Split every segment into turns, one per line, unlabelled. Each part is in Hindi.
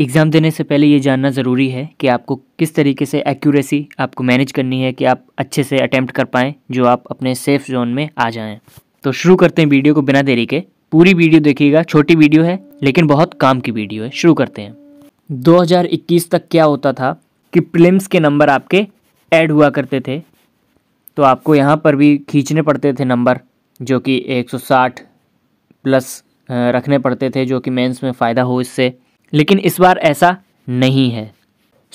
एग्ज़ाम देने से पहले ये जानना ज़रूरी है कि आपको किस तरीके से एक्यूरेसी आपको मैनेज करनी है कि आप अच्छे से अटैम्प्ट कर पाएँ जो आप अपने सेफ जोन में आ जाएँ तो शुरू करते हैं वीडियो को बिना देरी के पूरी वीडियो देखिएगा छोटी वीडियो है लेकिन बहुत काम की वीडियो है शुरू करते हैं 2021 तक क्या होता था कि प्रिलिम्स के नंबर आपके ऐड हुआ करते थे तो आपको यहाँ पर भी खींचने पड़ते थे नंबर जो कि 160 प्लस रखने पड़ते थे जो कि मेंस में फ़ायदा हो इससे लेकिन इस बार ऐसा नहीं है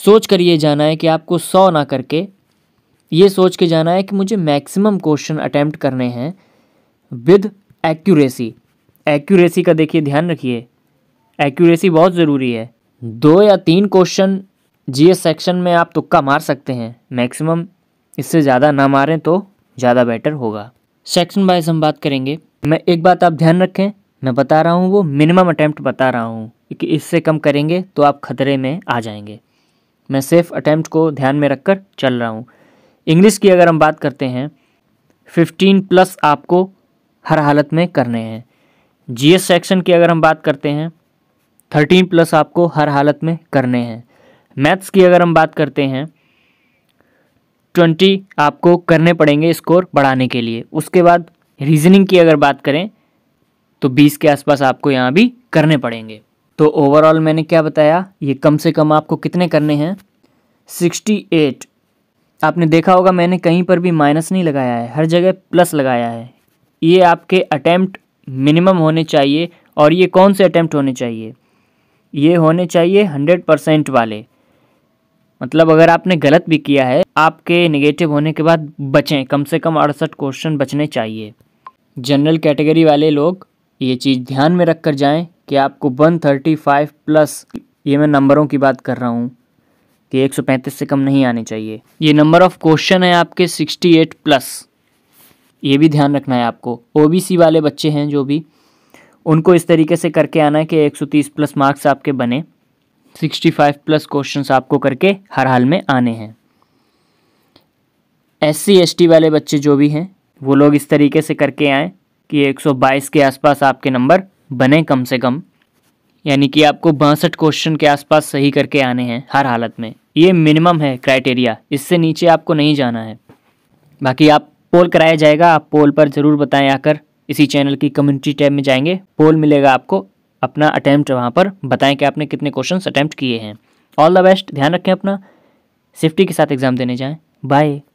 सोच कर ये जाना है कि आपको सौ ना करके ये सोच के जाना है कि मुझे मैक्सिमम क्वेश्चन अटैम्प्ट करने हैं विद एक्यूरेसी एक्यूरेसी का देखिए ध्यान रखिए एक्यूरेसी बहुत ज़रूरी है दो या तीन क्वेश्चन जी सेक्शन में आप तुक्का मार सकते हैं मैक्सिमम इससे ज़्यादा ना मारें तो ज़्यादा बेटर होगा सेक्शन वाइज हम बात करेंगे मैं एक बात आप ध्यान रखें मैं बता रहा हूँ वो मिनिमम अटैम्प्ट बता रहा हूँ कि इससे कम करेंगे तो आप खतरे में आ जाएंगे मैं सेफ अटैम्प्ट को ध्यान में रखकर चल रहा हूँ इंग्लिश की अगर हम बात करते हैं फिफ्टीन प्लस आपको हर हालत में करने हैं जीएस सेक्शन की अगर हम बात करते हैं थर्टीन प्लस आपको हर हालत में करने हैं मैथ्स की अगर हम बात करते हैं ट्वेंटी आपको करने पड़ेंगे स्कोर बढ़ाने के लिए उसके बाद रीजनिंग की अगर बात करें तो बीस के आसपास आपको यहाँ भी करने पड़ेंगे तो ओवरऑल मैंने क्या बताया ये कम से कम आपको कितने करने हैं सिक्सटी एट आपने देखा होगा मैंने कहीं पर भी माइनस नहीं लगाया है हर जगह प्लस लगाया है ये आपके अटैम्प्ट मिनिमम होने चाहिए और ये कौन से अटैम्प्ट होने चाहिए ये होने चाहिए हंड्रेड परसेंट वाले मतलब अगर आपने गलत भी किया है आपके निगेटिव होने के बाद बचें कम से कम अड़सठ क्वेश्चन बचने चाहिए जनरल कैटेगरी वाले लोग ये चीज़ ध्यान में रख कर जाएँ कि आपको 135 प्लस ये मैं नंबरों की बात कर रहा हूँ कि 135 से कम नहीं आने चाहिए ये नंबर ऑफ क्वेश्चन है आपके 68 प्लस ये भी ध्यान रखना है आपको ओबीसी वाले बच्चे हैं जो भी उनको इस तरीके से करके आना है कि 130 प्लस मार्क्स आपके बने 65 प्लस क्वेश्चंस आपको करके हर हाल में आने हैं एस सी वाले बच्चे जो भी हैं वो लोग इस तरीके से करके आएँ कि बाईस के आसपास आपके नंबर बने कम से कम यानी कि आपको बासठ क्वेश्चन के आसपास सही करके आने हैं हर हालत में ये मिनिमम है क्राइटेरिया इससे नीचे आपको नहीं जाना है बाकी आप पोल कराया जाएगा आप पोल पर ज़रूर बताएं आकर इसी चैनल की कम्युनिटी टैब में जाएंगे पोल मिलेगा आपको अपना अटैम्प्ट वहाँ पर बताएं कि आपने कितने क्वेश्चन अटैम्प्ट किए हैं ऑल द बेस्ट ध्यान रखें अपना सेफ्टी के साथ एग्ज़ाम देने जाएँ बाय